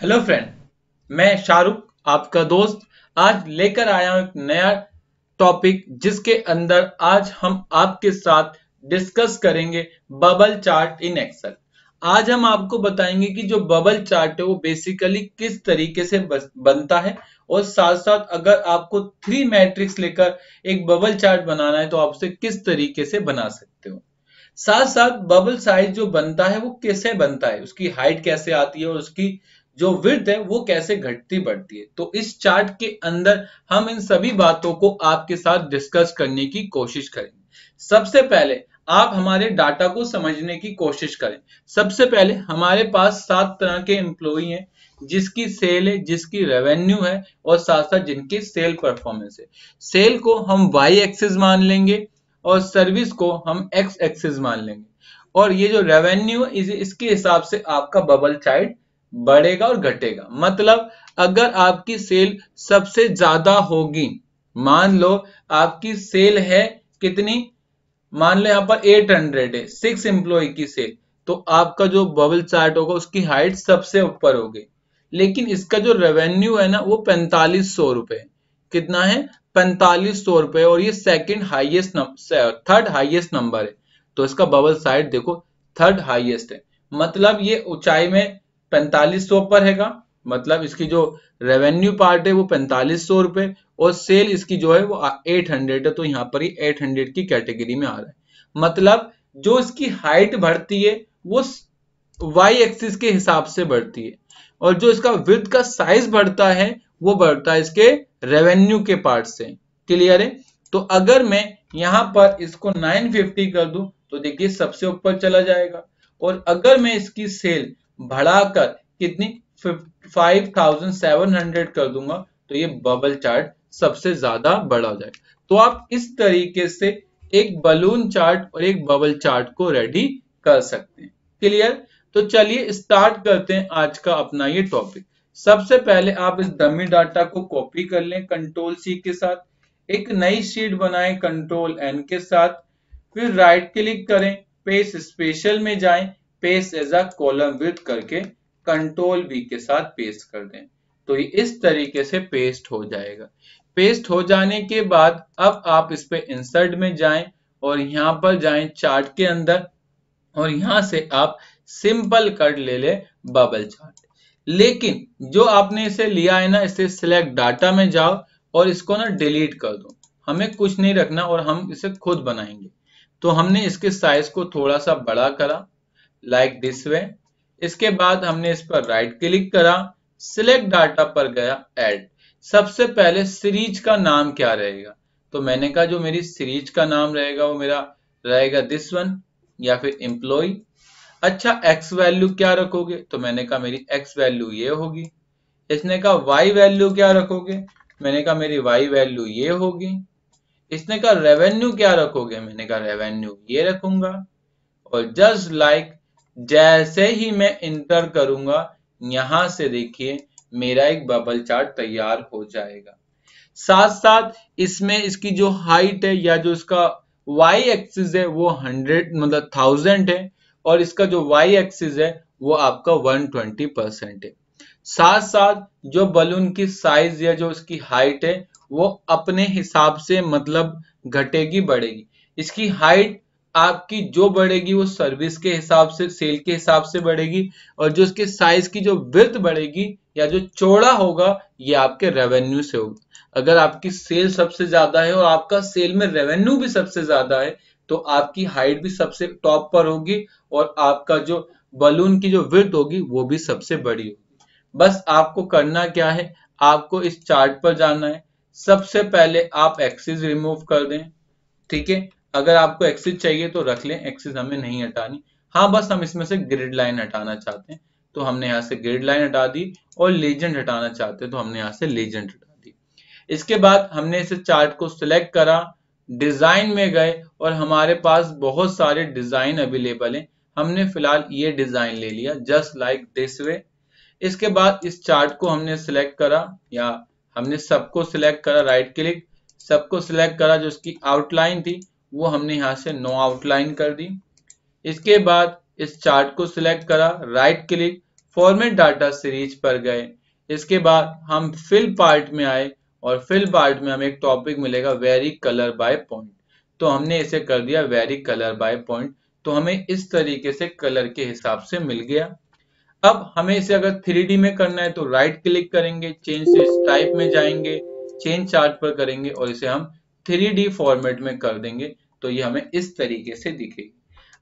hello friend मैं शाहरुख आपका दोस्त आज लेकर आया हूं एक नया टॉपिक जिसके अंदर आज हम आपके साथ डिस्कस करेंगे बबल चार्ट इन एक्सेल आज हम आपको बताएंगे कि जो बबल चार्ट है वो बेसिकली किस तरीके से बनता है और साथ साथ अगर आपको थ्री मैट्रिक्स लेकर एक बबल चार्ट बनाना है तो आप उसे किस तरीके से बना सकते हो साथ साथ बबल साइज जो बनता है वो कैसे बनता है उसकी हाइट कैसे आती है और उसकी जो विर्थ है वो कैसे घटती बढ़ती है तो इस चार्ट के अंदर हम इन सभी बातों को आपके साथ डिस्कस करने की कोशिश करेंगे सबसे पहले आप हमारे डाटा को समझने की कोशिश करें सबसे पहले हमारे पास सात तरह के एम्प्लॉई हैं जिसकी सेल है जिसकी रेवेन्यू है और साथ साथ जिनकी सेल परफॉर्मेंस है सेल को हम वाई एक्सिस मान लेंगे और सर्विस को हम एक्स एक्सिस मान लेंगे और ये जो रेवेन्यू है इसके हिसाब से आपका बबल चाइल्ड बढ़ेगा और घटेगा मतलब अगर आपकी सेल सबसे ज्यादा होगी मान लो आपकी सेल है कितनी मान लो यहाँ पर 800 है सिक्स एम्प्लॉय की सेल तो आपका जो बबल चार्ट होगा उसकी हाइट सबसे ऊपर होगी लेकिन इसका जो रेवेन्यू है ना वो पैंतालीस सौ रुपए कितना है पैंतालीस सौ रुपए और ये second highest third highest number है तो इसका बबल साइड देखो थर्ड हाईएस्ट है मतलब ये ऊंचाई में पैंतालीस सौ पर हैगा मतलब इसकी जो रेवेन्यू पार्ट है वो पैंतालीस सौ रुपए और सेल इसकी जो है वो 800 है तो यहाँ पर ही 800 की कैटेगरी में आ रहा है मतलब जो इसकी हाइट बढ़ती है वो वाई एक्सिस के हिसाब से बढ़ती है और जो इसका विथ का साइज बढ़ता है वो बढ़ता है इसके रेवेन्यू के पार्ट से क्लियर है तो अगर मैं यहां पर इसको 950 कर दूं तो देखिए सबसे ऊपर चला जाएगा और अगर मैं इसकी सेल बढ़ाकर कितनी फाइव थाउजेंड सेवन हंड्रेड कर दूंगा तो ये बबल चार्ट सबसे ज्यादा बड़ा हो जाएगा तो आप इस तरीके से एक बलून चार्ट और एक बबल चार्ट को रेडी कर सकते हैं क्लियर तो चलिए स्टार्ट करते हैं आज का अपना ये टॉपिक सबसे पहले आप इस दमी डाटा को कॉपी कर लें कंट्रोल सी के साथ एक नई शीट बनाएं कंट्रोल एन के साथ फिर राइट क्लिक करें पेज स्पेशल में जाएं paste as a column with करके कंट्रोल वी के साथ पेस्ट कर दें तो ये इस तरीके से पेस्ट हो जाएगा पेस्ट हो जाने के बाद अब आप इस पे इंसर्ट में जाएं और यहां पर जाएं चार्ट के अंदर और यहां से आप सिंपल कट ले ले बबल चार्ट लेकिन जो आपने इसे लिया है ना इसे सिलेक्ट डाटा में जाओ और इसको ना डिलीट कर दो हमें कुछ नहीं रखना और हम इसे खुद बनाएंगे तो हमने इसके साइज को थोड़ा सा बड़ा करा लाइक दिस वे इसके बाद हमने इस पर राइट क्लिक करा सिलेक्ट डाटा पर गया एड सबसे पहले सीरीज का नाम क्या रहेगा तो मैंने कहा जो मेरी सीरीज का नाम रहेगा वो मेरा रहेगा दिस वन या फिर एम्प्लॉय अच्छा एक्स वैल्यू क्या रखोगे तो मैंने कहा मेरी एक्स वैल्यू ये होगी इसने कहा वाई वैल्यू क्या रखोगे मैंने कहा मेरी वाई वैल्यू ये होगी इसने कहा रेवेन्यू क्या रखोगे मैंने कहा रेवेन्यू ये रखूंगा और जस्ट लाइक जैसे ही मैं इंटर करूंगा यहां से देखिए मेरा एक बबल चार्ट तैयार हो जाएगा साथ साथ इसमें इसकी जो हाइट है या जो इसका वाई एक्सिस है वो हंड्रेड मतलब थाउजेंड है और इसका जो वाई एक्सिस है वो आपका वन ट्वेंटी परसेंट है साथ साथ जो बलून की साइज या जो इसकी हाइट है वो अपने हिसाब से मतलब घटेगी बढ़ेगी इसकी हाइट आपकी जो बढ़ेगी वो सर्विस के हिसाब से सेल के हिसाब से बढ़ेगी और जो उसके साइज की जो वृत बढ़ेगी या जो चौड़ा होगा ये आपके रेवेन्यू से होगा अगर आपकी सेल सबसे ज्यादा है और आपका सेल में रेवेन्यू भी सबसे ज्यादा है तो आपकी हाइट भी सबसे टॉप पर होगी और आपका जो बलून की जो वृत होगी वो भी सबसे बड़ी होगी बस आपको करना क्या है आपको इस चार्ट पर जाना है सबसे पहले आप एक्सिस रिमूव कर दें ठीक है अगर आपको एक्सिस चाहिए तो रख लें एक्सिस हमें नहीं हटानी हाँ बस हम इसमें से ग्रिड लाइन हटाना चाहते हैं तो हमने यहाँ से ग्रिड लाइन हटा दी और लेजेंड हटाना चाहते हैं तो हमने यहाँ से लेजेंड हटा दी इसके बाद हमने इसे चार्ट को सिलेक्ट करा डिजाइन में गए और हमारे पास बहुत सारे डिजाइन अवेलेबल हैं हमने फिलहाल ये डिजाइन ले लिया जस्ट लाइक दिस वे इसके बाद इस चार्ट को हमने सिलेक्ट करा या हमने सबको सिलेक्ट करा राइट क्लिक सबको सिलेक्ट करा जो उसकी आउटलाइन थी वो हमने यहां से नो आउटलाइन कर दी इसके बाद इस चार्ट को सिलेक्ट करा right click format data series पर गए इसके बाद हम फिल पार्ट में आए और फिल पार्ट में हमें एक टॉपिक मिलेगा वेरी कलर बाय पॉइंट तो हमने इसे कर दिया वेरी कलर बाय पॉइंट तो हमें इस तरीके से कलर के हिसाब से मिल गया अब हमें इसे अगर थ्री में करना है तो राइट क्लिक करेंगे चेंज टाइप में जाएंगे चेंज चार्ट पर करेंगे और इसे हम थ्री फॉर्मेट में कर देंगे तो ये हमें इस तरीके से दिखेगी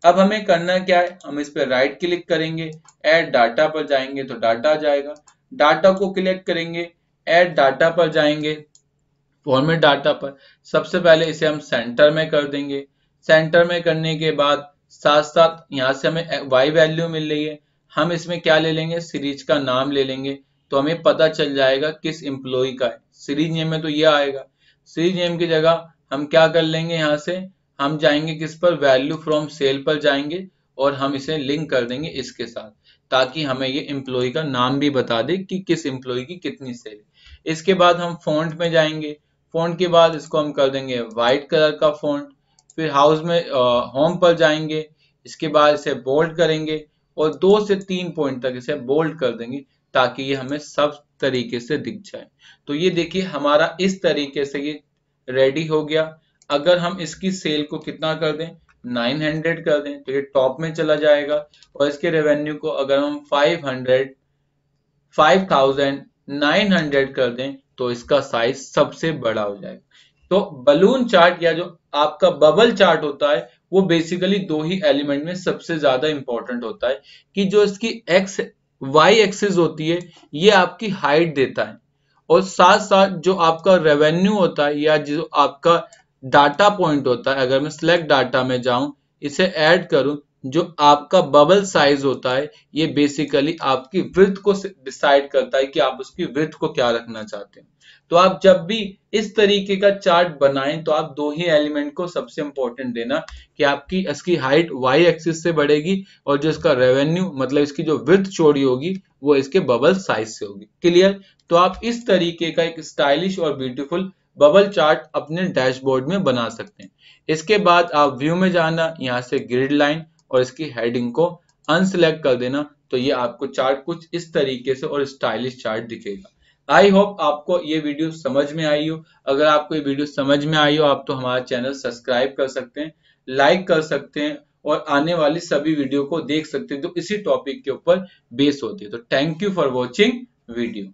अब हमें करना क्या है हम इस पर राइट क्लिक करेंगे एड डाटा पर जाएंगे तो डाटा जाएगा डाटा को क्लिक करेंगे एड डाटा पर जाएंगे फॉर्मेट डाटा पर सबसे पहले इसे हम सेंटर में कर देंगे सेंटर में करने के बाद साथ साथ यहाँ से हमें वाई वैल्यू मिल रही है हम इसमें क्या ले लेंगे सीरीज का नाम ले लेंगे तो हमें पता चल जाएगा किस एम्प्लॉय का है सीरीज नेम में तो यह आएगा सीजीएम की जगह हम क्या कर लेंगे यहाँ से हम जाएंगे किस पर वैल्यू फ्रॉम सेल पर जाएंगे और हम इसे लिंक कर देंगे इसके साथ ताकि हमें ये एम्प्लॉय का नाम भी बता दे कि किस एम्प्लॉय की कितनी सेल इसके बाद हम फोन में जाएंगे फोन के बाद इसको हम कर देंगे व्हाइट कलर का फोन फिर हाउस में होम पर जाएंगे इसके बाद इसे बोल्ड करेंगे और दो से तीन पॉइंट तक इसे बोल्ड कर देंगे ताकि ये हमें सब तरीके से दिख जाए तो ये देखिए हमारा इस तरीके से ये रेडी हो गया अगर हम इसकी सेल को कितना कर दें 900 कर दें तो ये टॉप में चला जाएगा और इसके रेवेन्यू को अगर हम 500 5900 कर दें तो इसका साइज सबसे बड़ा हो जाएगा तो बलून चार्ट या जो आपका बबल चार्ट होता है वो बेसिकली दो ही एलिमेंट में सबसे ज्यादा इंपॉर्टेंट होता है कि जो इसकी एक्स वाई एक्सिस होती है ये आपकी हाइट देता है और साथ साथ जो आपका रेवेन्यू होता है या जो आपका डाटा पॉइंट होता है अगर मैं सिलेक्ट डाटा में जाऊं इसे ऐड करूं जो आपका बबल साइज होता है ये बेसिकली आपकी वृत्त को डिसाइड करता है कि आप उसकी वृत्त को क्या रखना चाहते हैं तो आप जब भी इस तरीके का चार्ट बनाएं तो आप दो ही एलिमेंट को सबसे इंपॉर्टेंट देना कि आपकी इसकी हाइट वाई एक्सिस से बढ़ेगी और जो इसका रेवेन्यू मतलब इसकी जो वृत्त चौड़ी होगी वो इसके बबल साइज से होगी क्लियर तो आप इस तरीके का एक स्टाइलिश और ब्यूटीफुल बबल चार्ट अपने डैशबोर्ड में बना सकते हैं इसके बाद आप व्यू में जाना यहाँ से ग्रिड लाइन और इसकी हेडिंग को अनसेलेक्ट कर देना तो ये आपको चार्ट कुछ इस तरीके से और स्टाइलिश चार्ट दिखेगा आई होप आपको ये वीडियो समझ में आई हो अगर आपको ये वीडियो समझ में आई हो आप तो हमारा चैनल सब्सक्राइब कर सकते हैं लाइक कर सकते हैं और आने वाली सभी वीडियो को देख सकते हैं जो तो इसी टॉपिक के ऊपर बेस होती है तो thank you for watching video